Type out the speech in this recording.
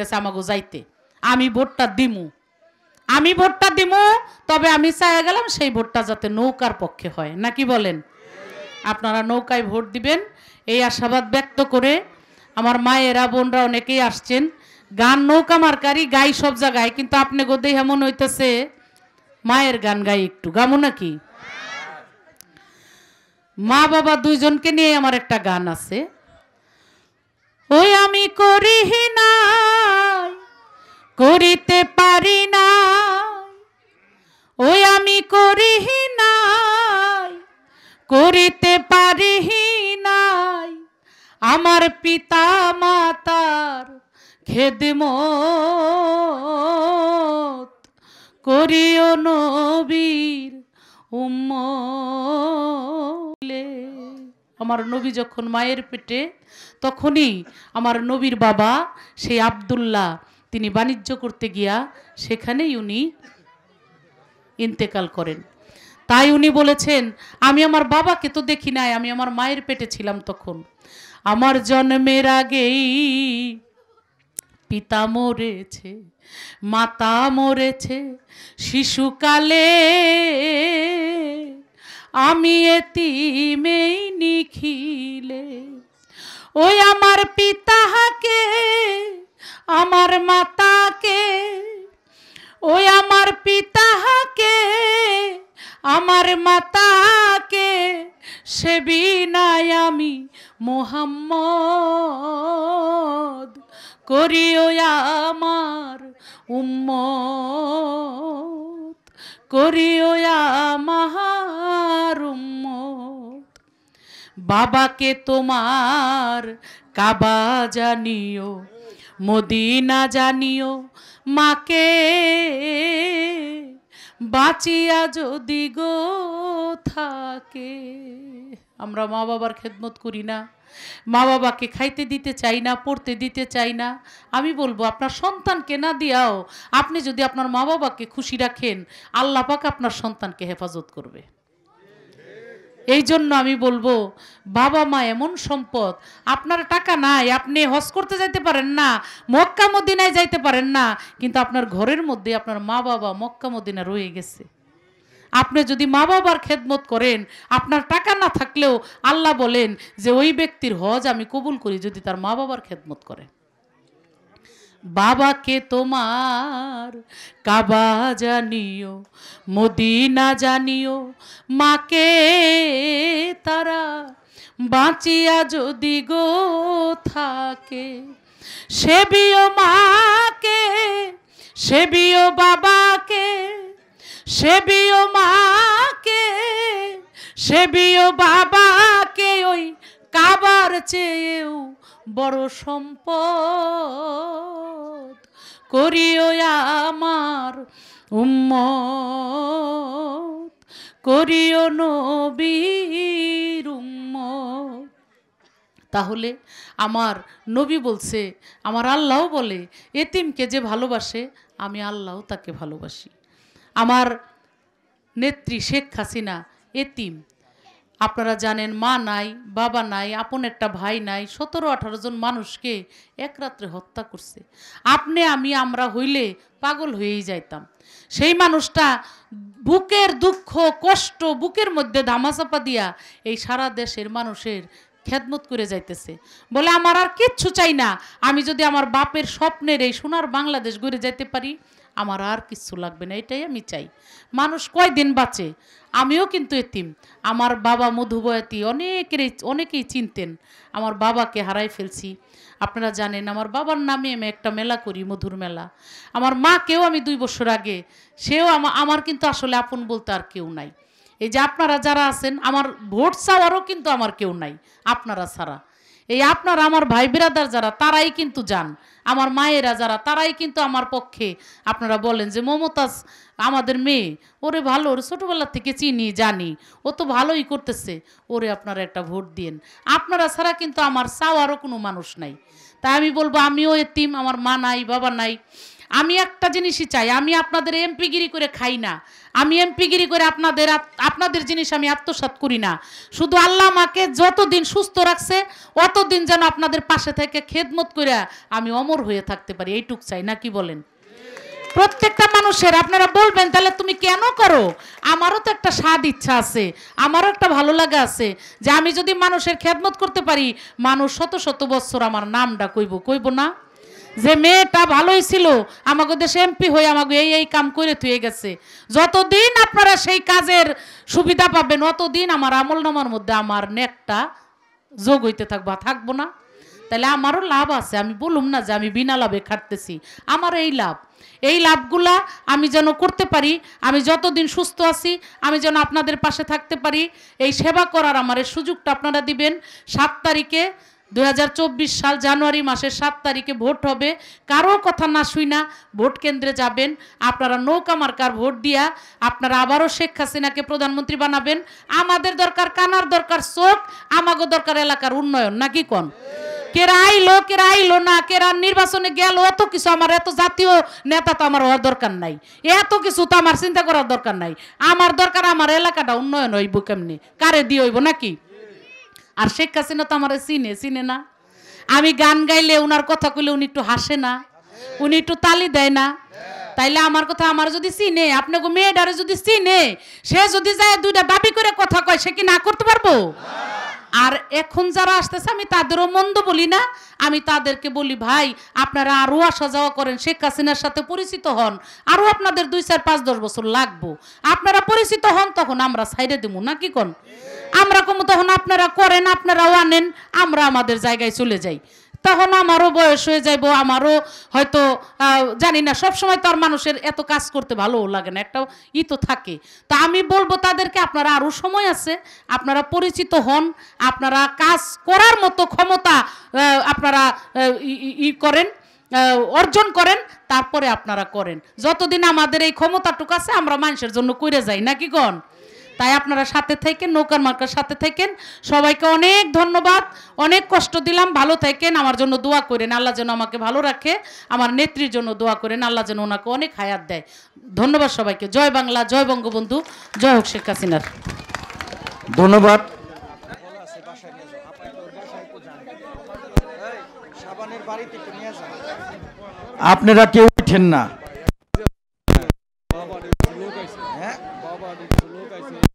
গেছে আমাকে যাইতে আমি ভোটটা দিমু আমি ভোটটা দিমু তবে আমি চাইয়া গেলাম সেই ভোটটা যাতে নৌকার পক্ষে হয় নাকি বলেন আপনারা নৌকায় ভোট দিবেন এই আশাবাদ ব্যক্ত করে আমার মায়েরা বোনরা অনেকেই আসছেন গান নৌকা মার্কারি গাই সব জায়গায় কিন্তু আপনি গোদে এমন হইতেছে মায়ের গান গাই একটু গামো নাকি মা বাবা দুইজনকে নিয়ে আমার একটা গান আছে ওই আমি করি না খেদমত করিও নবীর উম্মলে আমার নবী যখন মায়ের পেটে তখনই আমার নবীর বাবা সেই আবদুল্লাহ তিনি বাণিজ্য করতে গিয়া সেখানেই উনি ইন্তেকাল করেন তাই উনি বলেছেন আমি আমার বাবাকে তো দেখি নাই আমি আমার মায়ের পেটে ছিলাম তখন আমার জন্মের আগেই পিতা মরেছে মাতা মরেছে শিশুকালে আমি এতি মেই নিখিলে ওই আমার পিতাকে আমার মাতাকে ওই আমার পিতাকে আমার মাতাকে সে বিনায় আমি মোহাম্মদ করিও আমার উম্মত করিও আমার উম্মত বাবাকে তোমার কাবা জানিও মদিনা জানিও মাকে বাঁচিয়া যদি গো থাকে আমরা মা বাবার খেদমত করি না মা বাবাকে খাইতে দিতে চাই না পড়তে দিতে চাই না আমি বলবো আপনার সন্তানকে না দিয়াও আপনি যদি আপনার মা বাবাকে খুশি রাখেন আল্লাহ আপনার সন্তানকে হেফাজত করবে এই জন্য আমি বলবো বাবা মা এমন সম্পদ আপনার টাকা নাই আপনি হজ করতে যাইতে পারেন না মক্কা মদিনায় যাইতে পারেন না কিন্তু আপনার ঘরের মধ্যে আপনার মা বাবা মক্কা মদিনা রয়ে গেছে আপনি যদি মা বাবার খেদমত করেন আপনার টাকা না থাকলেও আল্লাহ বলেন যে ওই ব্যক্তির হজ আমি কবুল করি যদি তার মা বাবার খেদমত করেন বাবাকে তোমার কাবা জানিও মদিনা জানিও মাকে তারা বাঁচিয়া যদি গো থাকে সেবিও মাকে সেবিও বাবাকে সেবিও মাকে সেবিও বাবাকে ওই কাবার চেয়েও বড় সম্পদ করিও আমার উম্মত করিও নবীর উম্ম তাহলে আমার নবী বলছে আমার আল্লাহ বলে এতিমকে যে ভালোবাসে আমি আল্লাহ তাকে ভালোবাসি আমার নেত্রী শেখ হাসিনা এতিম আপনারা জানেন মা নাই বাবা নাই আপন একটা ভাই নাই সতেরো আঠারো জন মানুষকে এক রাত্রে হত্যা করছে আপনি আমি আমরা হইলে পাগল হয়েই যাইতাম সেই মানুষটা বুকের দুঃখ কষ্ট বুকের মধ্যে ধামাচাপা দিয়া এই সারা দেশের মানুষের খেদমত করে যাইতেছে বলে আমার আর কিচ্ছু চাই না আমি যদি আমার বাপের স্বপ্নের এই সোনার বাংলাদেশ ঘুরে যাইতে পারি আমার আর কিছু লাগবে না এটাই আমি চাই মানুষ কয়দিন বাঁচে আমিও কিন্তু এতিম আমার বাবা মধুবয়তী অনেকেরই অনেকেই চিনতেন আমার বাবাকে হারাই ফেলছি আপনারা জানেন আমার বাবার নামে আমি একটা মেলা করি মধুর মেলা আমার মাকেও আমি দুই বছর আগে সেও আমার কিন্তু আসলে আপন বলতে আর কেউ নাই এই যে আপনারা যারা আছেন আমার ভোট চাওয়ারও কিন্তু আমার কেউ নাই আপনারা ছাড়া এই আপনার আমার ভাই বিরাদার যারা তারাই কিন্তু যান আমার মায়েরা যারা তারাই কিন্তু আমার পক্ষে আপনারা বলেন যে মমতাজ আমাদের মেয়ে ওরে ভালো ওর ছোটোবেলা থেকে চিনি জানি ও তো ভালোই করতেছে ওরে আপনারা একটা ভোট দিন আপনারা ছাড়া কিন্তু আমার চাওয়ারও কোনো মানুষ নাই তাই আমি বলবো আমিও এতিম আমার মা নাই বাবা নাই আমি একটা জিনিসই চাই আমি আপনাদের এমপিগিরি করে খাই না আমি এমপিগিরি করে আপনাদের আপনাদের জিনিস আমি আত্মসাত করি না শুধু আল্লাহ আমাকে যতদিন সুস্থ রাখছে অতদিন যেন আপনাদের পাশে থেকে খেদমত করে আমি অমর হয়ে থাকতে পারি এইটুক চাই না কি বলেন প্রত্যেকটা মানুষের আপনারা বলবেন তাহলে তুমি কেন করো আমারও তো একটা স্বাদ ইচ্ছা আছে আমারও একটা ভালো লাগা আছে যে আমি যদি মানুষের খেদমত করতে পারি মানুষ শত শত বছর আমার নামটা কইব কইব না যে মেয়েটা ভালোই ছিল আমাকে দেশে এমপি হয়ে আমাকে এই এই কাম করে থুয়ে গেছে যতদিন আপনারা সেই কাজের সুবিধা পাবেন অতদিন আমার আমল নামার মধ্যে আমার নেকটা যোগ হইতে থাকবো থাকবো না তাহলে আমারও লাভ আছে আমি বলুম না যে আমি বিনা লাভে খাটতেছি আমার এই লাভ এই লাভগুলা আমি যেন করতে পারি আমি যতদিন সুস্থ আছি আমি যেন আপনাদের পাশে থাকতে পারি এই সেবা করার আমার সুযোগটা আপনারা দিবেন সাত তারিখে দুই সাল জানুয়ারি মাসের সাত তারিখে ভোট হবে কারো কথা না শুই না ভোট কেন্দ্রে যাবেন আপনারা নৌকা মার্কার ভোট দিয়া আপনারা আবারও শেখ হাসিনাকে প্রধানমন্ত্রী বানাবেন আমাদের দরকার কানার দরকার চোখ আমাগো দরকার এলাকার উন্নয়ন নাকি কোন কেরা আইলো কেরা আইলো না কেরা নির্বাচনে গেল এত কিছু আমার এত জাতীয় নেতা তো আমার হওয়ার দরকার নাই এত কিছু তো আমার চিন্তা করার দরকার নাই আমার দরকার আমার এলাকাটা উন্নয়ন হইব কেমনি কারে দিয়ে হইব নাকি আর শেখ হাসিনা তো আমার চিনে চিনে না আমি গান গাইলে ওনার কথা কইলে উনি একটু হাসে না উনি একটু তালি দেয় না তাইলে আমার কথা আমার যদি চিনে আপনাকে মেয়েটারে যদি চিনে সে যদি যায় দুইটা দাবি করে কথা কয় সে কি না করতে পারবো আর এখন যারা আসতেছে আমি তাদেরও মন্দ বলি না আমি তাদেরকে বলি ভাই আপনারা আরও আসা যাওয়া করেন শেখ হাসিনার সাথে পরিচিত হন আরও আপনাদের দুই চার পাঁচ দশ বছর লাগবো আপনারা পরিচিত হন তখন আমরা সাইডে দেবো না কি কন আমরা কম তখন আপনারা করেন আপনারাও আনেন আমরা আমাদের জায়গায় চলে যাই তখন আমারও বয়স হয়ে যাইব আমারও হয়তো জানি না সবসময় তো আর মানুষের এত কাজ করতে ভালোও লাগে না একটা ই তো থাকে তা আমি বলবো তাদেরকে আপনারা আরও সময় আছে আপনারা পরিচিত হন আপনারা কাজ করার মতো ক্ষমতা আপনারা ই করেন অর্জন করেন তারপরে আপনারা করেন যতদিন আমাদের এই ক্ষমতাটুকু আছে আমরা মানুষের জন্য করে যাই নাকি কন তাই আপনারা সাথে থাকেন নৌকার মার্কার সাথে থাকেন সবাইকে অনেক ধন্যবাদ অনেক কষ্ট দিলাম ভালো থাকেন আমার জন্য দোয়া করেন আল্লাহ যেন আমাকে ভালো রাখে আমার নেত্রীর জন্য দোয়া করেন আল্লাহ যেন ওনাকে অনেক হায়াত দেয় ধন্যবাদ সবাইকে জয় বাংলা জয় বঙ্গবন্ধু জয় হোক শেখ হাসিনার ধন্যবাদ আপনারা কেউ উঠেন না হ্যাঁ?